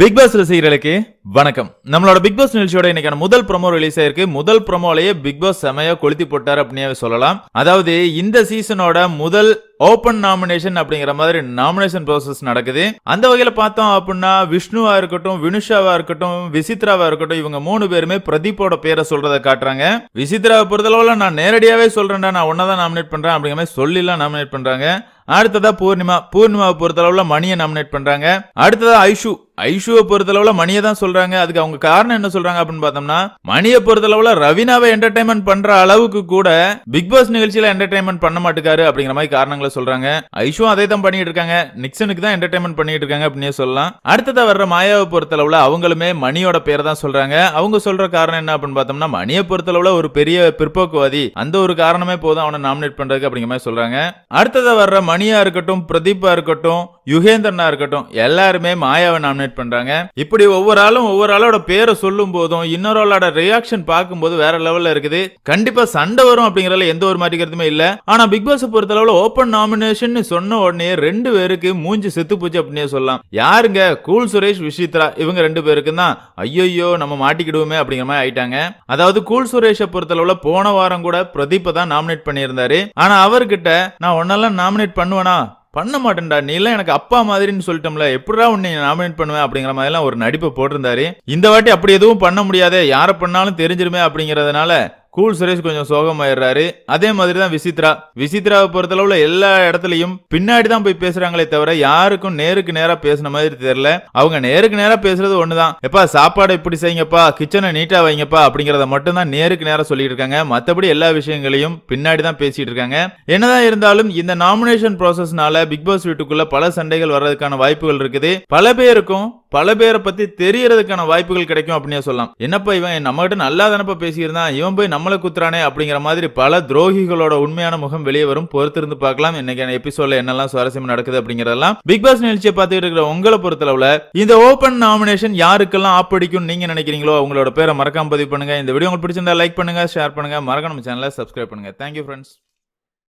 big pass ரசிகர்களுக்கு வணக்கம் நம்மளோட பிக் பாஸ் நிகழ்ச்சியோட இன்னைக்கான முதல் ப்ரொமோ ரிலீஸ் ஆயிருக்கு முதல் ப்ரொமோலயே பிக் பாஸ் செமையா கொளுத்தி போட்டார் அப்படின்னு சொல்லலாம் அதாவது இந்த சீசனோட முதல் ஓப்பன் நாமினேஷன் அப்படிங்கிற மாதிரி நாமினேஷன் ப்ராசஸ் நடக்குது அந்த வகையில பார்த்தோம் அப்படின்னா விஷ்ணுவா இருக்கட்டும் வினுஷாவா இருக்கட்டும் விசித்ராவா இருக்கட்டும் இவங்க மூணு பேருமே பிரதீப்போட பேரை சொல்றத காட்டுறாங்க விசித்ராவை பொறுத்தளவுல நான் நேரடியாவே சொல்றேன்டா நான் ஒன்னதான் நாமினேட் பண்றேன் அப்படிங்கிற மாதிரி சொல்லிலாம் நாமினேட் பண்றாங்க அடுத்ததா பூர்ணிமா பூர்ணிமாவை பொறுத்தளவுல மணியை நாமினேட் பண்றாங்க அடுத்ததா ஐஷு ஐஷுவை பொறுத்தளவுல மணியை தான் சொல்றாங்க அதுக்கு அவங்க காரணம் என்ன சொல்றாங்க அப்படின்னு பார்த்தோம்னா மணியை பொறுத்தளவுல ரவினாவை என்டர்டைன்மெண்ட் பண்ற அளவுக்கு கூட பிக் பாஸ் நிகழ்ச்சியில என்டர்டைன்மெண்ட் பண்ண மாட்டேக்காரு அப்படிங்கிற மாதிரி காரணங்களை சொல்றாங்க ஐஷுவும் அதே தான் பண்ணிட்டு இருக்காங்க நிக்சனுக்கு தான் என்டர்டைன்மெண்ட் பண்ணிட்டு இருக்காங்க அப்படின்னு சொல்லலாம் அடுத்ததா வர்ற மாயாவை பொறுத்தளவுல அவங்களுமே மணியோட பேரை தான் சொல்றாங்க அவங்க சொல்ற காரணம் என்ன அப்படின்னு பார்த்தோம்னா மணியை பொறுத்தளவுல ஒரு பெரிய பிற்போக்குவாதி அந்த ஒரு காரணமே போதும் அவனை நாமினேட் பண்றதுக்கு அப்படிங்கிற மாதிரி சொல்றாங்க அடுத்ததா வர்ற மணியா இருக்கட்டும் பிரதீப்பா இருக்கட்டும் யுகேந்திரனா இருக்கட்டும் எல்லாருமே மாயாவை நாமினேட் நாமினேட் பண்றாங்க இப்படி ஒவ்வொரு ஆளும் ஒவ்வொரு ஆளோட பேரை சொல்லும் போதும் இன்னொரு ஆளோட ரியாக்ஷன் போது வேற லெவல்ல இருக்குது கண்டிப்பா சண்டை வரும் அப்படிங்கறதுல எந்த ஒரு மாற்றிக்கிறதுமே இல்ல ஆனா பிக் பாஸ் பொறுத்த அளவுல ஓப்பன் நாமினேஷன் சொன்ன உடனே ரெண்டு பேருக்கு மூஞ்சி செத்து போச்சு அப்படின்னு சொல்லலாம் யாருங்க கூல் சுரேஷ் விஷித்ரா இவங்க ரெண்டு பேருக்கு தான் ஐயோ நம்ம மாட்டிக்கிடுவோமே அப்படிங்கிற மாதிரி ஆயிட்டாங்க அதாவது கூல் சுரேஷை அளவுல போன வாரம் கூட பிரதீப்பை தான் நாமினேட் பண்ணியிருந்தாரு ஆனா அவர்கிட்ட நான் ஒன்னெல்லாம் நாமினேட் பண்ணுவேனா பண்ண மாட்டேன்டா நீலாம் எனக்கு அப்பா மாதிரின்னு சொல்லிட்டோம்ல எப்படா உன்னை நாமினேட் பண்ணுவேன் அப்படிங்கிற மாதிரிலாம் ஒரு நடிப்பை போட்டிருந்தாரு இந்த வாட்டி அப்படி எதுவும் பண்ண முடியாதே யாரை பண்ணாலும் தெரிஞ்சிருமே அப்படிங்கிறதுனால கூல் சுரேஷ் கொஞ்சம் சோகமாயிடுறாரு அதே மாதிரி தான் விசித்ரா விசித்ராவை பொறுத்தளவுல எல்லா இடத்துலயும் பின்னாடி தான் போய் பேசுறாங்களே தவிர யாருக்கும் நேருக்கு நேரா பேசின மாதிரி தெரியல அவங்க நேருக்கு நேரா பேசுறது ஒண்ணுதான் எப்பா சாப்பாடு இப்படி செய்யுங்கப்பா கிச்சனை நீட்டா வைங்கப்பா அப்படிங்கறத மட்டும் தான் நேருக்கு நேரம் சொல்லிட்டு இருக்காங்க மத்தபடி எல்லா விஷயங்களையும் பின்னாடி தான் பேசிட்டு இருக்காங்க என்னதான் இருந்தாலும் இந்த நாமினேஷன் ப்ராசஸ்னால பிக் பாஸ் வீட்டுக்குள்ள பல சண்டைகள் வர்றதுக்கான வாய்ப்புகள் இருக்குது பல பேருக்கும் பல பேரை பத்தி தெரியறதுக்கான வாய்ப்புகள் கிடைக்கும் அப்படின்னே சொல்லலாம் என்னப்பா இவன் கிட்ட நல்லா தானப்ப பேசியிருந்தான் இவன் போய் நம்மளை குத்துறானே அப்படிங்கிற மாதிரி பல துரோகிகளோட உண்மையான முகம் வெளியே வரும் பொறுத்திருந்து பார்க்கலாம் இன்னைக்கான எபிசோட்ல என்னெல்லாம் சுவாரஸ்யம் நடக்குது அப்படிங்கறதெல்லாம் பிக் பாஸ் நிகழ்ச்சியை பார்த்துட்டு இருக்கிற உங்களை பொறுத்தளவுல இந்த ஓபன் நாமினேஷன் யாருக்கெல்லாம் ஆப்படிக்கும் நீங்க நினைக்கிறீங்களோ உங்களோட பேரை மறக்காம பதிவு பண்ணுங்க இந்த வீடியோ உங்களுக்கு பிடிச்சிருந்தா லைக் பண்ணுங்க ஷேர் பண்ணுங்க மறக்க நம்ம சேனலை சப்ஸ்கிரைப் பண்ணுங்க தேங்க்யூ ஃப்ரெண்ட்ஸ்